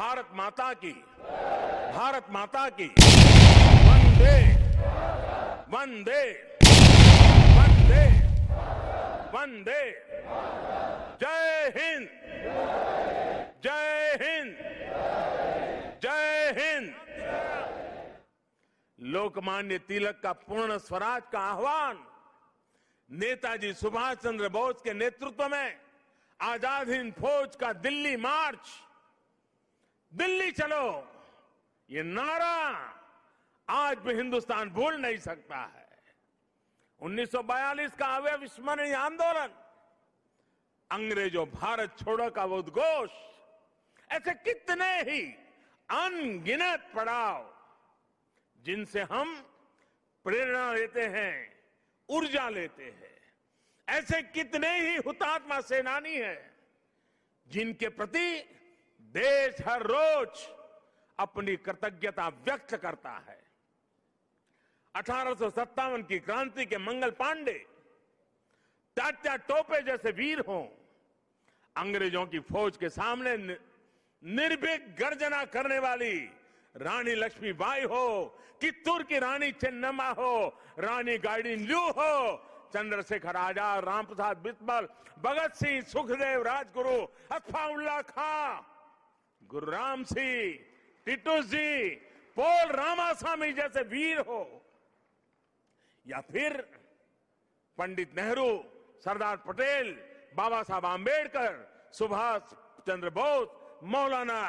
भारत माता की भारत माता की वंदे वंदे वंदे वंदे जय हिंद जय हिंद जय हिंद लोकमान्य तिलक का पूर्ण स्वराज का आह्वान नेताजी सुभाष चंद्र बोस के नेतृत्व में आजाद हिंद फौज का दिल्ली मार्च दिल्ली चलो ये नारा आज भी हिंदुस्तान भूल नहीं सकता है 1942 का अव्यविस्मरणीय आंदोलन अंग्रेजों भारत छोड़ो का वो उद्घोष ऐसे कितने ही अनगिनत पड़ाव जिनसे हम प्रेरणा लेते हैं ऊर्जा लेते हैं ऐसे कितने ही हुतात्मा सेनानी हैं जिनके प्रति देश हर रोज अपनी कृतज्ञता व्यक्त करता है अठारह की क्रांति के मंगल पांडे टाटा टोपे जैसे वीर हों अंग्रेजों की फौज के सामने निर्भीक गर्जना करने वाली रानी लक्ष्मीबाई हो कितूर की रानी चेन्नमा हो रानी गाइडिन लू हो चंद्रशेखर आजाद रामप्रसाद बिस्मल भगत सिंह सुखदेव राजगुरु अफाउल्ला खां गुरुराम सिंह टिटू जी पोल रामास्वामी जैसे वीर हो या फिर पंडित नेहरू सरदार पटेल बाबा साहब आम्बेडकर सुभाष चंद्र बोस मौलाना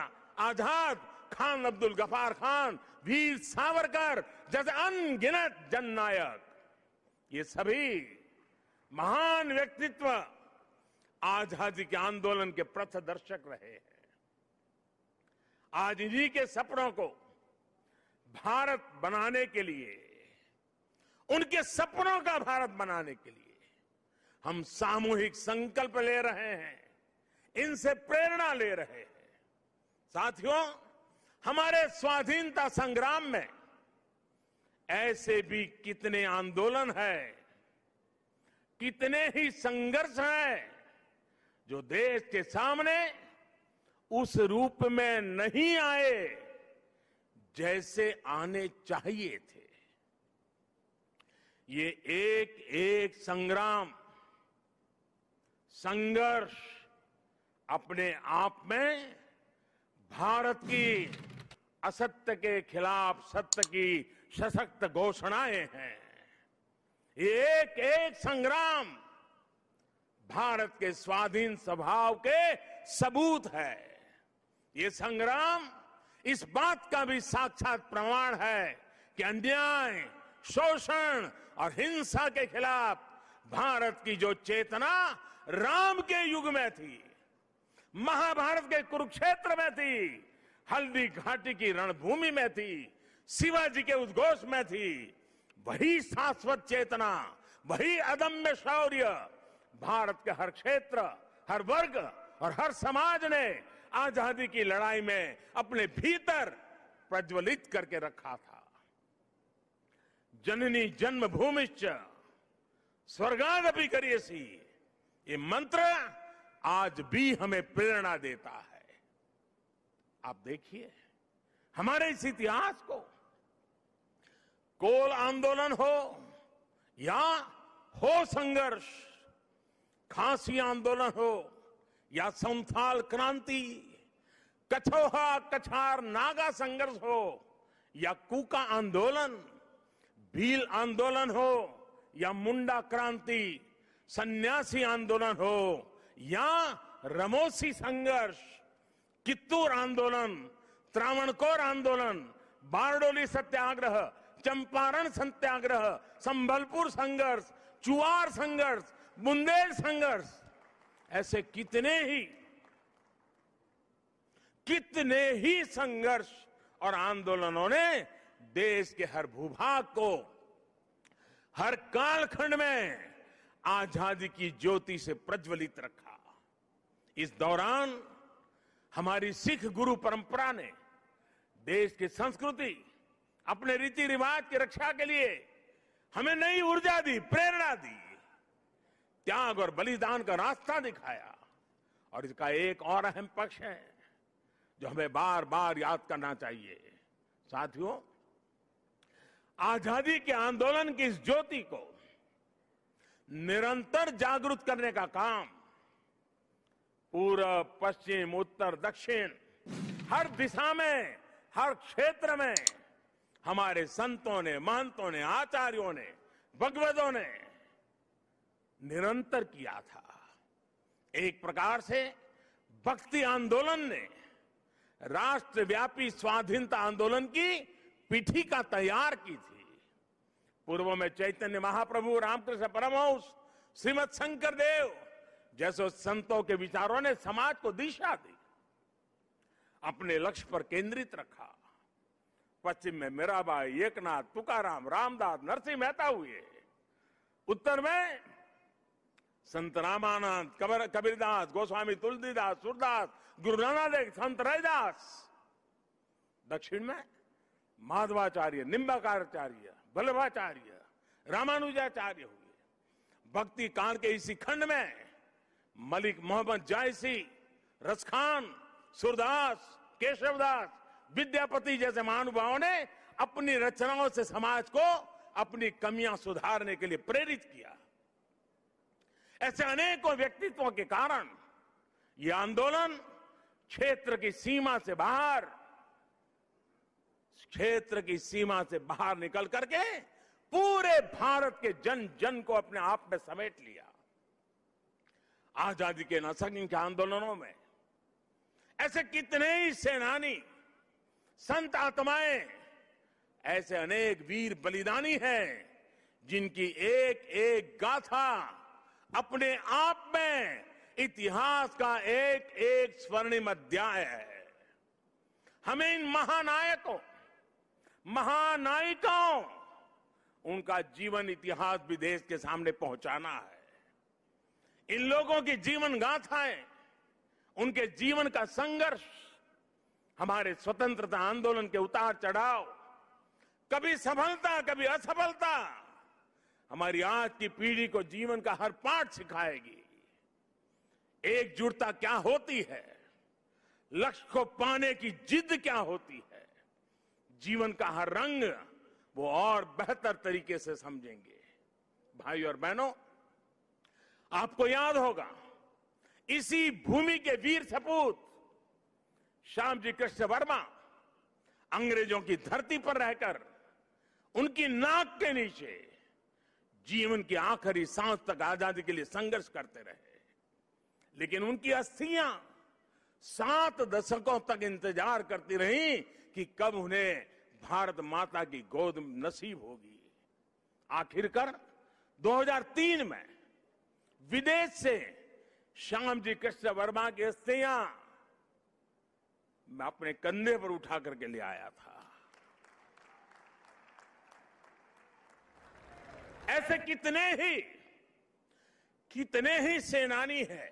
आजाद खान अब्दुल गफार खान वीर सावरकर जैसे अनगिनत जननायक ये सभी महान व्यक्तित्व आजादी के आंदोलन के प्रथ दर्शक रहे हैं आज इन्हीं के सपनों को भारत बनाने के लिए उनके सपनों का भारत बनाने के लिए हम सामूहिक संकल्प ले रहे हैं इनसे प्रेरणा ले रहे हैं साथियों हमारे स्वाधीनता संग्राम में ऐसे भी कितने आंदोलन है कितने ही संघर्ष हैं जो देश के सामने उस रूप में नहीं आए जैसे आने चाहिए थे ये एक एक संग्राम संघर्ष अपने आप में भारत की असत्य के खिलाफ सत्य की सशक्त घोषणाएं हैं ये एक एक संग्राम भारत के स्वाधीन स्वभाव के सबूत है ये संग्राम इस बात का भी साक्षात प्रमाण है कि अन्याय शोषण और हिंसा के खिलाफ भारत की जो चेतना राम के युग में थी महाभारत के कुरुक्षेत्र में थी हल्दी घाटी की रणभूमि में थी शिवाजी के उद्घोष में थी वही शाश्वत चेतना वही अदम्य शौर्य भारत के हर क्षेत्र हर वर्ग और हर समाज ने आजादी की लड़ाई में अपने भीतर प्रज्वलित करके रखा था जननी जन्मभूमिश्च करिए सी ये मंत्र आज भी हमें प्रेरणा देता है आप देखिए हमारे इस इतिहास को कोल आंदोलन हो या हो संघर्ष खांसी आंदोलन हो या संथाल क्रांति कछोहा कछार नागा संघर्ष हो या कूका आंदोलन भील आंदोलन हो या मुंडा क्रांति सन्यासी आंदोलन हो या रमोसी संघर्ष कित्तूर आंदोलन त्रावणकोर आंदोलन बारडोली सत्याग्रह चंपारण सत्याग्रह संभलपुर संघर्ष चुआर संघर्ष बुंदेल संघर्ष ऐसे कितने ही कितने ही संघर्ष और आंदोलनों ने देश के हर भूभाग को हर कालखंड में आजादी की ज्योति से प्रज्वलित रखा इस दौरान हमारी सिख गुरु परंपरा ने देश की संस्कृति अपने रीति रिवाज की रक्षा के लिए हमें नई ऊर्जा दी प्रेरणा दी त्याग और बलिदान का रास्ता दिखाया और इसका एक और अहम पक्ष है जो हमें बार बार याद करना चाहिए साथियों आजादी के आंदोलन की इस ज्योति को निरंतर जागृत करने का काम पूर्व पश्चिम उत्तर दक्षिण हर दिशा में हर क्षेत्र में हमारे संतों ने महंतों ने आचार्यों ने भगवतों ने निरंतर किया था एक प्रकार से भक्ति आंदोलन ने राष्ट्रव्यापी स्वाधीनता आंदोलन की का तैयार की थी पूर्व में चैतन्य महाप्रभु रामकृष्ण परमहंस श्रीमद शंकर देव जैसे संतों के विचारों ने समाज को दिशा दी अपने लक्ष्य पर केंद्रित रखा पश्चिम में मीराबाई एकनाथ तुकाराम रामदास नरसिंह मेहता हुए उत्तर में संत रामानंद कबर कबीरदास गोस्वामी तुलसीदास सुरदास गुरु देव संत रैदास दक्षिण में माधवाचार्य निम्बाकाचार्य बल्लभाचार्य रामानुजाचार्य हुए भक्ति कांड के इसी खंड में मलिक मोहम्मद जायसी रसखान सुरदास केशवदास विद्यापति जैसे महानुभावों ने अपनी रचनाओं से समाज को अपनी कमियां सुधारने के लिए प्रेरित किया ऐसे अनेकों व्यक्तित्वों के कारण ये आंदोलन क्षेत्र की सीमा से बाहर क्षेत्र की सीमा से बाहर निकल करके पूरे भारत के जन जन को अपने आप में समेट लिया आजादी के नसंख्य आंदोलनों में ऐसे कितने ही सेनानी संत आत्माएं ऐसे अनेक वीर बलिदानी हैं जिनकी एक एक गाथा अपने आप में इतिहास का एक एक स्वर्णिम अध्याय है हमें इन महानायकों महानायिकाओं उनका जीवन इतिहास भी देश के सामने पहुंचाना है इन लोगों की जीवन गाथाएं उनके जीवन का संघर्ष हमारे स्वतंत्रता आंदोलन के उतार चढ़ाव कभी सफलता कभी असफलता हमारी आज की पीढ़ी को जीवन का हर पाठ सिखाएगी एकजुटता क्या होती है लक्ष्य को पाने की जिद क्या होती है जीवन का हर रंग वो और बेहतर तरीके से समझेंगे भाई और बहनों आपको याद होगा इसी भूमि के वीर सपूत श्याम जी कृष्ण वर्मा अंग्रेजों की धरती पर रहकर उनकी नाक के नीचे जीवन की आखिरी सांस तक आजादी के लिए संघर्ष करते रहे लेकिन उनकी अस्थियां सात दशकों तक इंतजार करती रही कि कब उन्हें भारत माता की गोद नसीब होगी आखिरकार 2003 में विदेश से श्याम जी कृष्ण वर्मा की अस्थियां मैं अपने कंधे पर उठा करके ले आया था ऐसे कितने ही कितने ही सेनानी हैं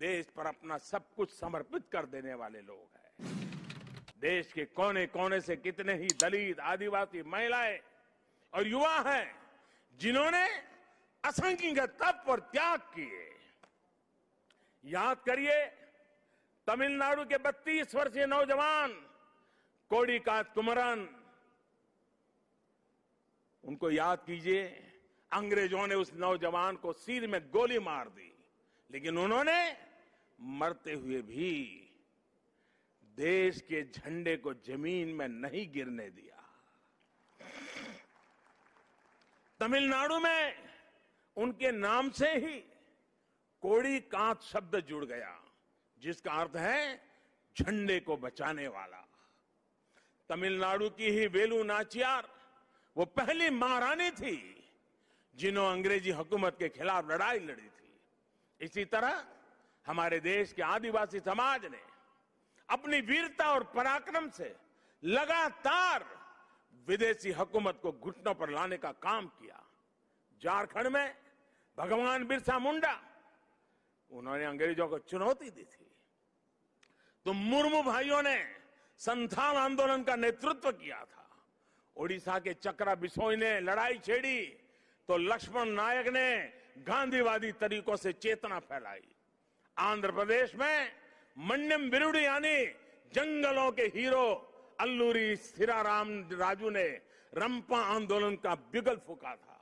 देश पर अपना सब कुछ समर्पित कर देने वाले लोग हैं देश के कोने कोने से कितने ही दलित आदिवासी महिलाएं और युवा हैं जिन्होंने असंख्य तप और त्याग किए याद करिए तमिलनाडु के 32 वर्षीय नौजवान कोड़ी का कुमरन उनको याद कीजिए अंग्रेजों ने उस नौजवान को सिर में गोली मार दी लेकिन उन्होंने मरते हुए भी देश के झंडे को जमीन में नहीं गिरने दिया तमिलनाडु में उनके नाम से ही कोड़ी कांत शब्द जुड़ गया जिसका अर्थ है झंडे को बचाने वाला तमिलनाडु की ही वेलू नाचियार वो पहली महारानी थी जिन्होंने अंग्रेजी हुकूमत के खिलाफ लड़ाई लड़ी थी इसी तरह हमारे देश के आदिवासी समाज ने अपनी वीरता और पराक्रम से लगातार विदेशी हुकूमत को घुटनों पर लाने का काम किया झारखंड में भगवान बिरसा मुंडा उन्होंने अंग्रेजों को चुनौती दी थी तो मुर्मू भाइयों ने संथाल आंदोलन का नेतृत्व किया था ओडिशा के चक्रा बिसोई ने लड़ाई छेड़ी तो लक्ष्मण नायक ने गांधीवादी तरीकों से चेतना फैलाई आंध्र प्रदेश में मंडम बिरुडी यानी जंगलों के हीरो अल्लूरी सिराराम राजू ने रंपा आंदोलन का बिगल फूका था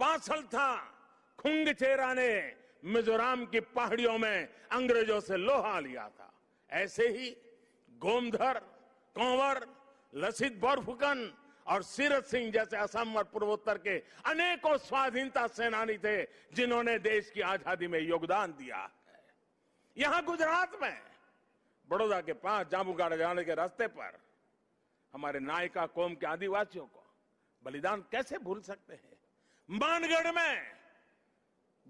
पासल था खुंग चेरा ने मिजोराम की पहाड़ियों में अंग्रेजों से लोहा लिया था ऐसे ही गोमधर कंवर लसित बोरफुकन और सीरत सिंह जैसे असम और पूर्वोत्तर के अनेकों स्वाधीनता सेनानी थे जिन्होंने देश की आजादी में योगदान दिया है यहां गुजरात में बड़ौदा के पास जामुगाड़ा जाने के रास्ते पर हमारे नायिका कोम के आदिवासियों को बलिदान कैसे भूल सकते हैं मानगढ़ में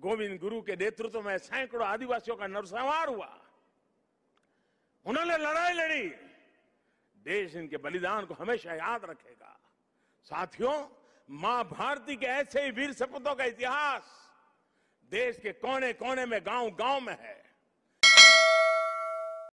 गोविंद गुरु के नेतृत्व में सैकड़ों आदिवासियों का नरसंहार हुआ उन्होंने लड़ाई लड़ी देश इनके बलिदान को हमेशा याद रखेगा साथियों मां भारती के ऐसे ही वीर सपूतों का इतिहास देश के कोने कोने में गांव गांव में है